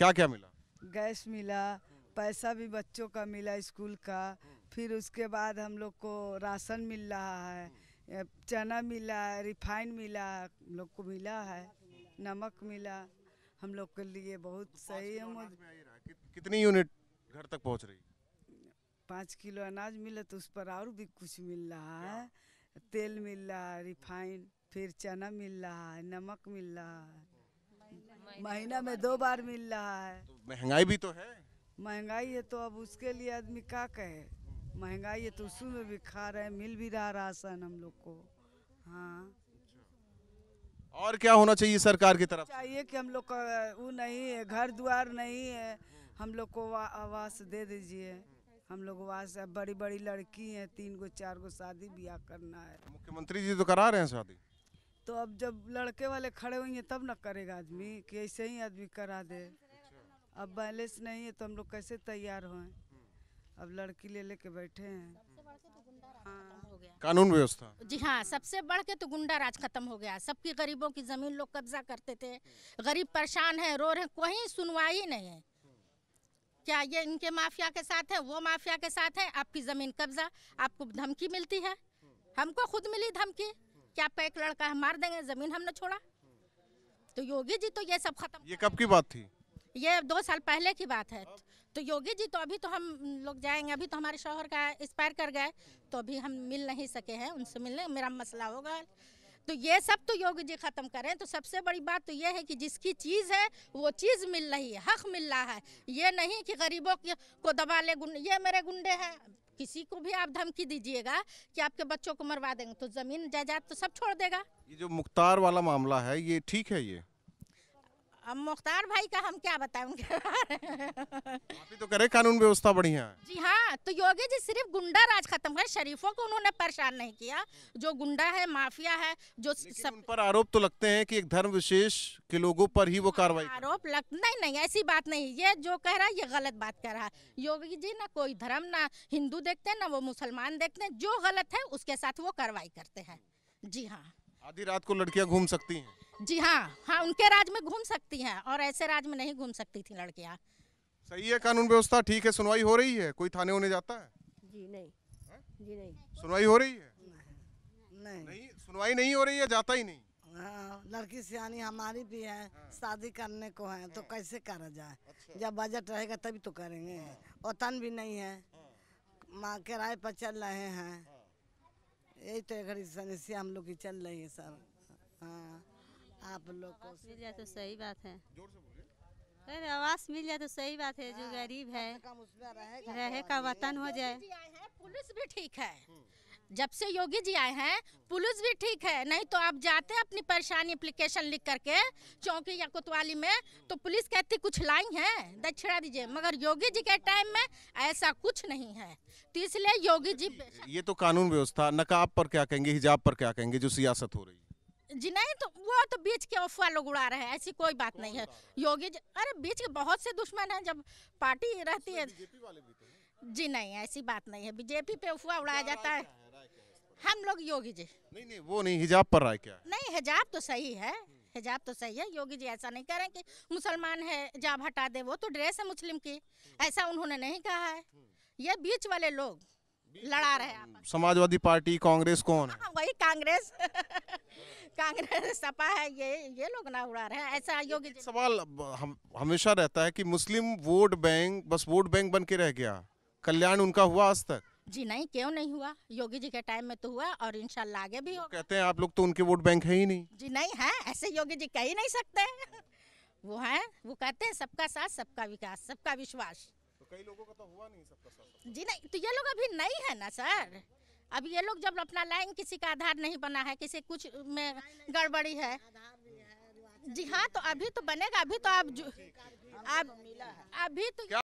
क्या क्या मिला गैस मिला पैसा भी बच्चों का मिला स्कूल का फिर उसके बाद हम लोग को राशन मिल रहा है चना मिला है रिफाइन मिला हम लोग को मिला है नमक मिला हम लोग के लिए बहुत तो सही है मुझे कितनी यूनिट घर तक पहुंच रही पाँच किलो अनाज मिला तो उस पर और भी कुछ मिल रहा है तेल मिल रहा है रिफाइन फिर चना मिल रहा है नमक मिल रहा है महीना में दो बार मिल रहा है तो महंगाई भी तो है महंगाई है तो अब उसके लिए आदमी क्या कहे महंगाई है तो उसी में भी खा रहे मिल भी रहा राशन हम लोग को हाँ अच्छा। और क्या होना चाहिए सरकार की तरफ चाहिए कि हम लोग का वो नहीं है घर द्वार नहीं है हम लोग को आवास दे दीजिए हम लोग वास बड़ी बड़ी लड़की हैं तीन गो चार गो शादी ब्याह करना है मुख्यमंत्री जी तो करा रहे हैं शादी तो अब जब लड़के वाले खड़े होंगे तब ना करेगा आदमी कि ऐसे ही आदमी करा दे अब बैलेंस नहीं है तो हम लोग कैसे तैयार हों अब लड़की ले लेके बैठे हैं कानून व्यवस्था जी हाँ सबसे बढ़ के तो गुंडा राज खत्म हो गया सबकी गरीबों की जमीन लोग कब्जा करते थे गरीब परेशान है रो रहे कोई सुनवाई नहीं है क्या ये इनके माफिया के साथ है वो माफिया के साथ है आपकी जमीन कब्जा आपको धमकी मिलती है हमको खुद मिली धमकी कि आपका एक लड़का है मार देंगे जमीन हमने छोड़ा तो योगी जी तो ये सब खत्म ये कब की बात थी ये दो साल पहले की बात है तो योगी जी तो अभी तो हम लोग जाएंगे अभी तो हमारे शोहर का एक्सपायर कर गए तो अभी हम मिल नहीं सके हैं उनसे मिलने मेरा मसला होगा तो ये सब तो योगी जी खत्म करें तो सबसे बड़ी बात तो ये है कि जिसकी चीज़ है वो चीज़ मिल रही है हक मिल रहा है ये नहीं कि गरीबों को दबा ले गुंडे ये मेरे गुंडे हैं किसी को भी आप धमकी दीजिएगा कि आपके बच्चों को मरवा देंगे तो जमीन जायदाद तो सब छोड़ देगा ये जो मुख्तार वाला मामला है ये ठीक है ये अब मुख्तार भाई का हम क्या बताएं उनके तो करे कानून व्यवस्था बढ़िया है जी हाँ तो योगी जी सिर्फ गुंडा राज खत्म कर शरीफों को उन्होंने परेशान नहीं किया जो गुंडा है माफिया है जो सब उन पर आरोप तो लगते हैं कि एक धर्म विशेष के लोगों पर ही वो कार्रवाई आरोप लग नहीं नहीं ऐसी बात नहीं ये जो कह रहा है ये गलत बात कह रहा है योगी जी ना कोई धर्म ना हिंदू देखते ना वो मुसलमान देखते जो गलत है उसके साथ वो कार्रवाई करते हैं जी हाँ आधी रात को लड़कियाँ घूम सकती हैं जी हाँ हाँ उनके राज में घूम सकती हैं और ऐसे राज में नहीं घूम सकती थी लड़कियाँ सही है कानून व्यवस्था ठीक है सुनवाई हो रही है कोई थाने होने जाता है जी नहीं है? हाँ? जी नहीं सुनवाई हो रही है नहीं नहीं सुनवाई नहीं हो रही है जाता ही नहीं हाँ, लड़की सियानी हमारी भी है हाँ। शादी करने को है तो कैसे करा जाए अच्छा। जब बजट रहेगा तभी तो करेंगे वतन भी नहीं है माँ किराए पर चल रहे हैं यही तो एक हम लोग की चल रही है सर हाँ आप लोग को मिल जाए तो सही बात है जोर से बोलिए आवास मिल जाए तो सही बात है जो हाँ, गरीब है तो रहे का वतन हो जाए पुलिस भी ठीक है हम्म। जब से योगी जी आए हैं पुलिस भी ठीक है नहीं तो आप जाते अपनी परेशानी एप्लीकेशन लिख करके चौकी या कोतवाली में तो पुलिस कहती कुछ लाई है दक्षिणा दीजिए मगर योगी जी के टाइम में ऐसा कुछ नहीं है तो इसलिए योगी जी ये तो कानून व्यवस्था नकाब पर क्या कहेंगे हिजाब पर क्या कहेंगे जो सियासत हो रही है जी नहीं तो वो तो बीच के अफवाह लोग उड़ा रहे हैं ऐसी कोई बात नहीं है योगी जी अरे बीच के बहुत से दुश्मन हैं जब पार्टी रहती है तो जी नहीं ऐसी बात नहीं है बीजेपी पे अफवाह उड़ाया जाता है हम लोग योगी जी नहीं नहीं वो नहीं हिजाब पर राय क्या नहीं हिजाब तो सही है हम्म। हिजाब तो सही है योगी जी ऐसा नहीं कह रहे कि मुसलमान है हिजाब हटा दे वो तो ड्रेस है मुस्लिम की हम्म। ऐसा उन्होंने नहीं कहा है हम्म। ये बीच वाले लोग लड़ा रहे समाजवादी पार्टी कांग्रेस कौन हाँ, वही कांग्रेस कांग्रेस सपा है ये ये लोग ना उड़ा रहे हैं ऐसा योगी सवाल हम हमेशा रहता है कि मुस्लिम वोट बैंक बस वोट बैंक बन के रह गया कल्याण उनका हुआ आज तक जी नहीं क्यों नहीं हुआ योगी जी के टाइम में तो हुआ और इंशाल्लाह आगे भी होगा कहते हैं आप लोग तो उनके वोट बैंक है ही नहीं जी नहीं है ऐसे योगी जी कह ही नहीं सकते वो है वो कहते हैं सबका साथ सबका विकास सबका विश्वास कई लोगों का तो हुआ नहीं सबका साथ जी नहीं तो ये लोग अभी नहीं है ना सर अब ये लोग जब अपना लाएंगे किसी का आधार नहीं बना है किसी कुछ में गड़बड़ी है जी हाँ तो अभी तो बनेगा अभी तो आप आप अभी तो